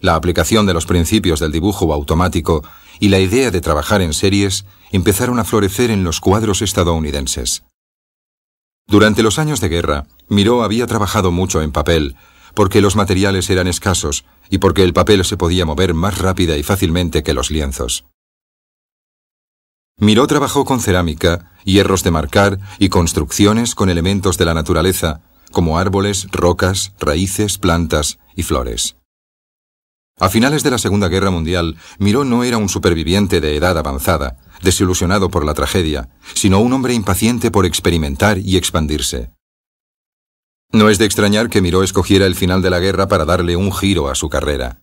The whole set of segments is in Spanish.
la aplicación de los principios del dibujo automático y la idea de trabajar en series empezaron a florecer en los cuadros estadounidenses. Durante los años de guerra, Miró había trabajado mucho en papel, porque los materiales eran escasos y porque el papel se podía mover más rápida y fácilmente que los lienzos. Miró trabajó con cerámica, hierros de marcar y construcciones con elementos de la naturaleza, como árboles, rocas, raíces, plantas y flores. A finales de la Segunda Guerra Mundial, Miró no era un superviviente de edad avanzada, desilusionado por la tragedia, sino un hombre impaciente por experimentar y expandirse. No es de extrañar que Miró escogiera el final de la guerra para darle un giro a su carrera.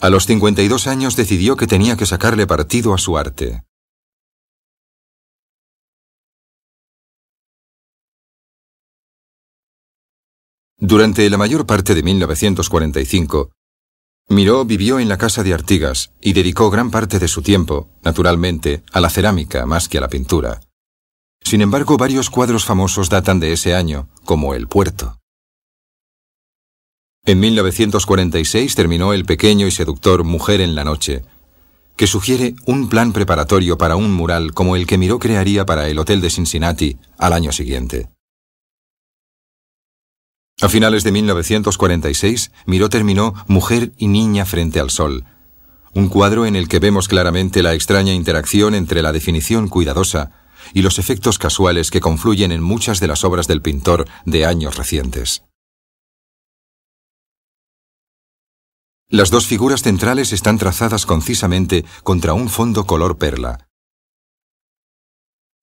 A los 52 años decidió que tenía que sacarle partido a su arte. Durante la mayor parte de 1945, Miró vivió en la casa de Artigas y dedicó gran parte de su tiempo, naturalmente, a la cerámica más que a la pintura. Sin embargo, varios cuadros famosos datan de ese año, como El Puerto. En 1946 terminó el pequeño y seductor Mujer en la Noche, que sugiere un plan preparatorio para un mural como el que Miró crearía para el Hotel de Cincinnati al año siguiente. A finales de 1946, Miró terminó Mujer y Niña frente al Sol, un cuadro en el que vemos claramente la extraña interacción entre la definición cuidadosa y los efectos casuales que confluyen en muchas de las obras del pintor de años recientes. Las dos figuras centrales están trazadas concisamente contra un fondo color perla.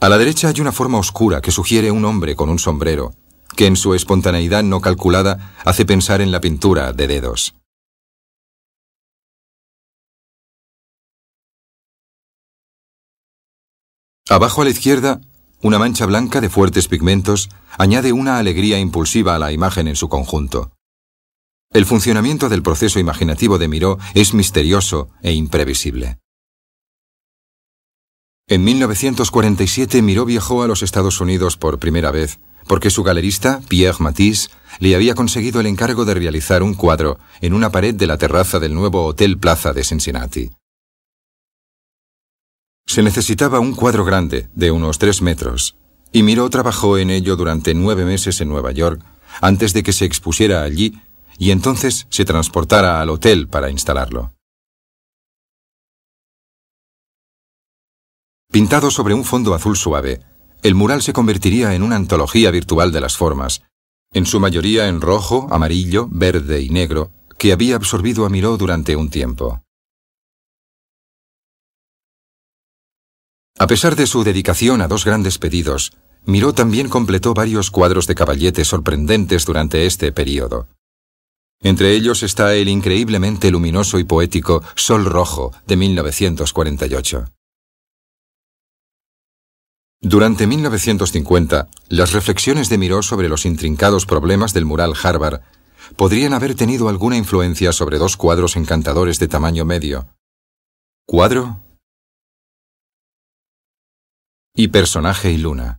A la derecha hay una forma oscura que sugiere un hombre con un sombrero, que en su espontaneidad no calculada hace pensar en la pintura de dedos. Abajo a la izquierda, una mancha blanca de fuertes pigmentos añade una alegría impulsiva a la imagen en su conjunto. El funcionamiento del proceso imaginativo de Miró es misterioso e imprevisible. En 1947 Miró viajó a los Estados Unidos por primera vez porque su galerista, Pierre Matisse, le había conseguido el encargo de realizar un cuadro en una pared de la terraza del nuevo Hotel Plaza de Cincinnati. Se necesitaba un cuadro grande, de unos tres metros, y Miró trabajó en ello durante nueve meses en Nueva York, antes de que se expusiera allí y entonces se transportara al hotel para instalarlo. Pintado sobre un fondo azul suave, el mural se convertiría en una antología virtual de las formas, en su mayoría en rojo, amarillo, verde y negro, que había absorbido a Miró durante un tiempo. A pesar de su dedicación a dos grandes pedidos, Miró también completó varios cuadros de caballetes sorprendentes durante este periodo. Entre ellos está el increíblemente luminoso y poético Sol Rojo de 1948. Durante 1950, las reflexiones de Miró sobre los intrincados problemas del mural Harvard podrían haber tenido alguna influencia sobre dos cuadros encantadores de tamaño medio. Cuadro y personaje y luna.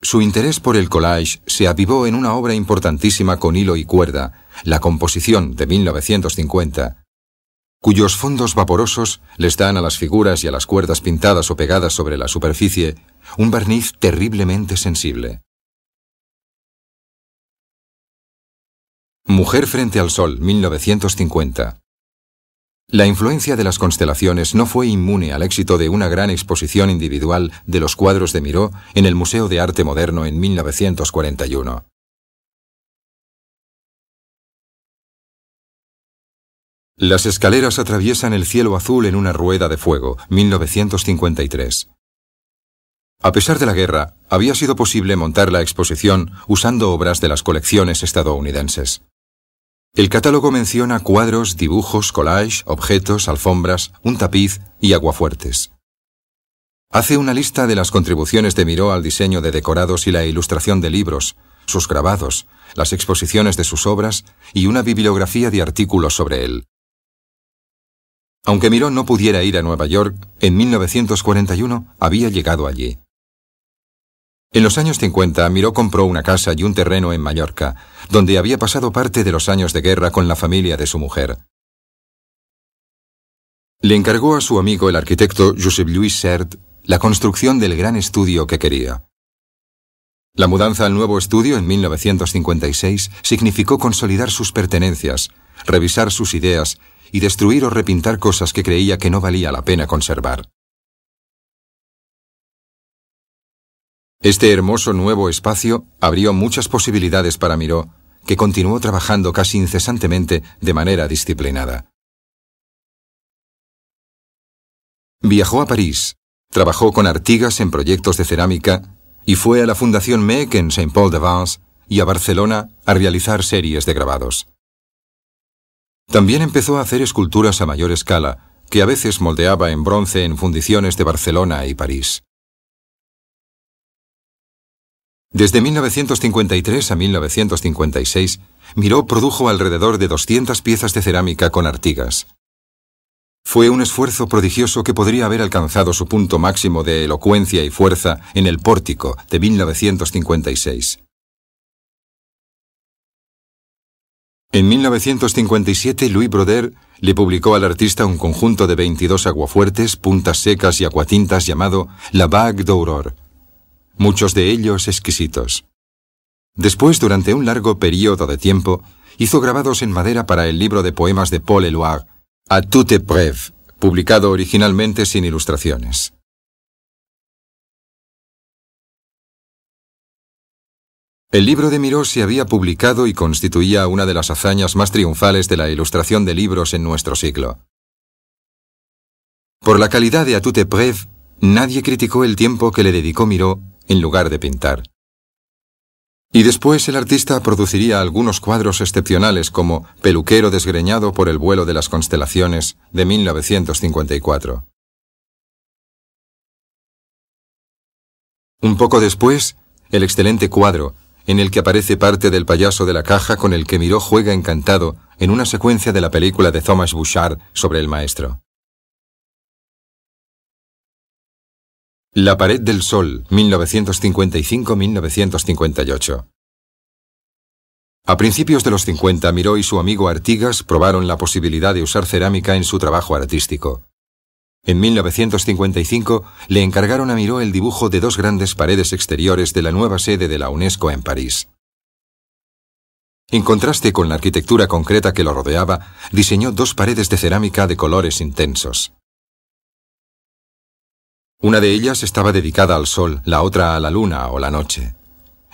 Su interés por el collage se avivó en una obra importantísima con hilo y cuerda, la composición de 1950, cuyos fondos vaporosos les dan a las figuras y a las cuerdas pintadas o pegadas sobre la superficie un barniz terriblemente sensible. Mujer frente al Sol, 1950. La influencia de las constelaciones no fue inmune al éxito de una gran exposición individual de los cuadros de Miró en el Museo de Arte Moderno en 1941. Las escaleras atraviesan el cielo azul en una rueda de fuego, 1953. A pesar de la guerra, había sido posible montar la exposición usando obras de las colecciones estadounidenses. El catálogo menciona cuadros, dibujos, collage, objetos, alfombras, un tapiz y aguafuertes. Hace una lista de las contribuciones de Miró al diseño de decorados y la ilustración de libros, sus grabados, las exposiciones de sus obras y una bibliografía de artículos sobre él. Aunque Miró no pudiera ir a Nueva York, en 1941 había llegado allí. En los años 50, Miró compró una casa y un terreno en Mallorca, donde había pasado parte de los años de guerra con la familia de su mujer. Le encargó a su amigo el arquitecto Joseph Louis Sert la construcción del gran estudio que quería. La mudanza al nuevo estudio en 1956 significó consolidar sus pertenencias, revisar sus ideas y destruir o repintar cosas que creía que no valía la pena conservar. Este hermoso nuevo espacio abrió muchas posibilidades para Miró, que continuó trabajando casi incesantemente de manera disciplinada. Viajó a París, trabajó con Artigas en proyectos de cerámica y fue a la Fundación Meck en Saint-Paul-de-Vence y a Barcelona a realizar series de grabados. También empezó a hacer esculturas a mayor escala, que a veces moldeaba en bronce en fundiciones de Barcelona y París. Desde 1953 a 1956, Miró produjo alrededor de 200 piezas de cerámica con artigas. Fue un esfuerzo prodigioso que podría haber alcanzado su punto máximo de elocuencia y fuerza en el pórtico de 1956. En 1957, Louis Broder le publicó al artista un conjunto de 22 aguafuertes, puntas secas y acuatintas llamado La Vague d'Aurore, muchos de ellos exquisitos. Después, durante un largo periodo de tiempo, hizo grabados en madera para el libro de poemas de Paul Éluard, A toute épreuve, publicado originalmente sin ilustraciones. El libro de Miró se había publicado y constituía una de las hazañas más triunfales de la ilustración de libros en nuestro siglo. Por la calidad de Atute Prev, nadie criticó el tiempo que le dedicó Miró en lugar de pintar. Y después el artista produciría algunos cuadros excepcionales como Peluquero desgreñado por el vuelo de las constelaciones de 1954. Un poco después, el excelente cuadro en el que aparece parte del payaso de la caja con el que Miró juega encantado en una secuencia de la película de Thomas Bouchard sobre el maestro. La pared del sol, 1955-1958. A principios de los 50, Miró y su amigo Artigas probaron la posibilidad de usar cerámica en su trabajo artístico. En 1955 le encargaron a Miró el dibujo de dos grandes paredes exteriores de la nueva sede de la UNESCO en París. En contraste con la arquitectura concreta que lo rodeaba, diseñó dos paredes de cerámica de colores intensos. Una de ellas estaba dedicada al sol, la otra a la luna o la noche.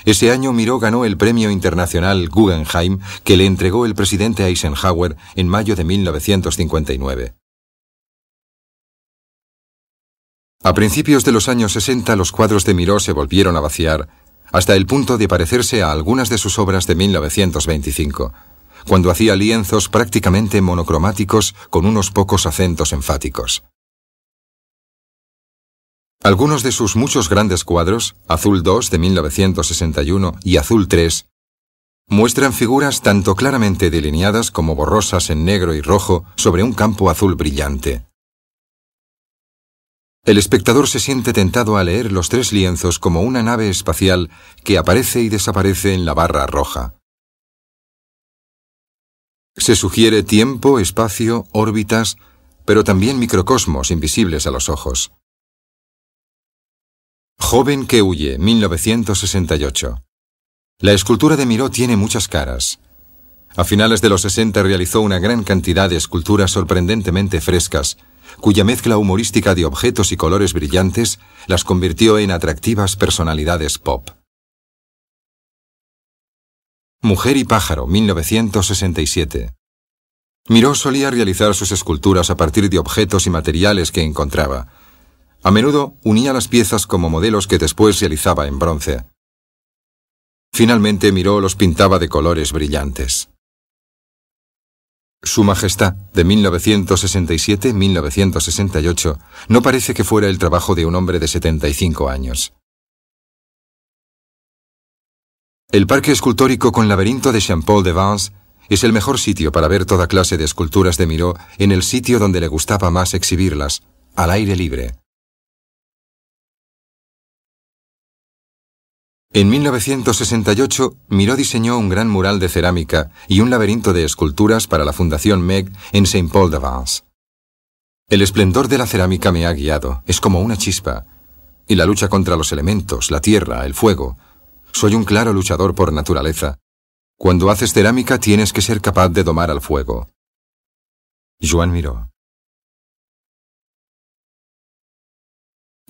Ese año Miró ganó el Premio Internacional Guggenheim que le entregó el presidente Eisenhower en mayo de 1959. A principios de los años 60 los cuadros de Miró se volvieron a vaciar, hasta el punto de parecerse a algunas de sus obras de 1925, cuando hacía lienzos prácticamente monocromáticos con unos pocos acentos enfáticos. Algunos de sus muchos grandes cuadros, Azul 2 de 1961 y Azul 3, muestran figuras tanto claramente delineadas como borrosas en negro y rojo sobre un campo azul brillante. El espectador se siente tentado a leer los tres lienzos como una nave espacial que aparece y desaparece en la barra roja. Se sugiere tiempo, espacio, órbitas, pero también microcosmos invisibles a los ojos. Joven que huye, 1968. La escultura de Miró tiene muchas caras. A finales de los 60 realizó una gran cantidad de esculturas sorprendentemente frescas, cuya mezcla humorística de objetos y colores brillantes las convirtió en atractivas personalidades pop. Mujer y pájaro, 1967. Miró solía realizar sus esculturas a partir de objetos y materiales que encontraba. A menudo unía las piezas como modelos que después realizaba en bronce. Finalmente Miró los pintaba de colores brillantes. Su Majestad, de 1967-1968, no parece que fuera el trabajo de un hombre de 75 años. El parque escultórico con laberinto de Champol-de-Vence es el mejor sitio para ver toda clase de esculturas de Miró en el sitio donde le gustaba más exhibirlas, al aire libre. En 1968, Miró diseñó un gran mural de cerámica y un laberinto de esculturas para la Fundación Meg en Saint-Paul-de-Vence. El esplendor de la cerámica me ha guiado, es como una chispa, y la lucha contra los elementos, la tierra, el fuego. Soy un claro luchador por naturaleza. Cuando haces cerámica tienes que ser capaz de domar al fuego. Joan Miró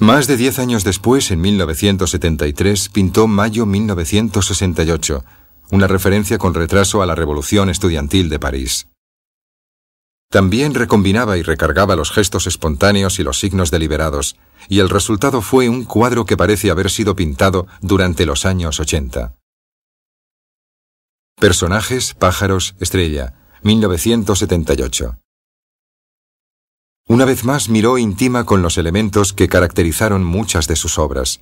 Más de diez años después, en 1973, pintó Mayo 1968, una referencia con retraso a la Revolución Estudiantil de París. También recombinaba y recargaba los gestos espontáneos y los signos deliberados, y el resultado fue un cuadro que parece haber sido pintado durante los años 80. Personajes, pájaros, estrella, 1978. Una vez más miró íntima con los elementos que caracterizaron muchas de sus obras.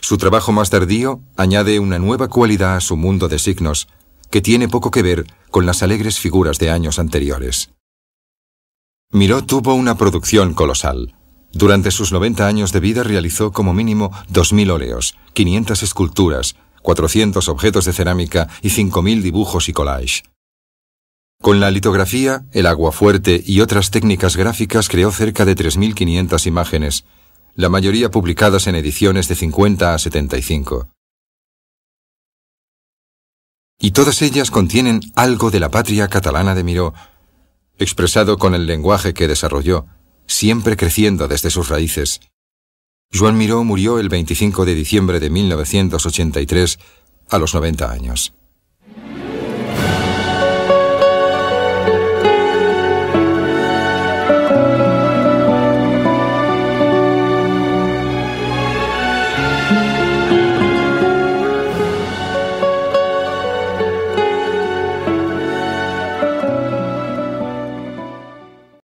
Su trabajo más tardío añade una nueva cualidad a su mundo de signos, que tiene poco que ver con las alegres figuras de años anteriores. Miró tuvo una producción colosal. Durante sus 90 años de vida realizó como mínimo 2.000 óleos, 500 esculturas, 400 objetos de cerámica y 5.000 dibujos y collages. Con la litografía, el aguafuerte y otras técnicas gráficas creó cerca de 3.500 imágenes, la mayoría publicadas en ediciones de 50 a 75. Y todas ellas contienen algo de la patria catalana de Miró, expresado con el lenguaje que desarrolló, siempre creciendo desde sus raíces. Joan Miró murió el 25 de diciembre de 1983 a los 90 años.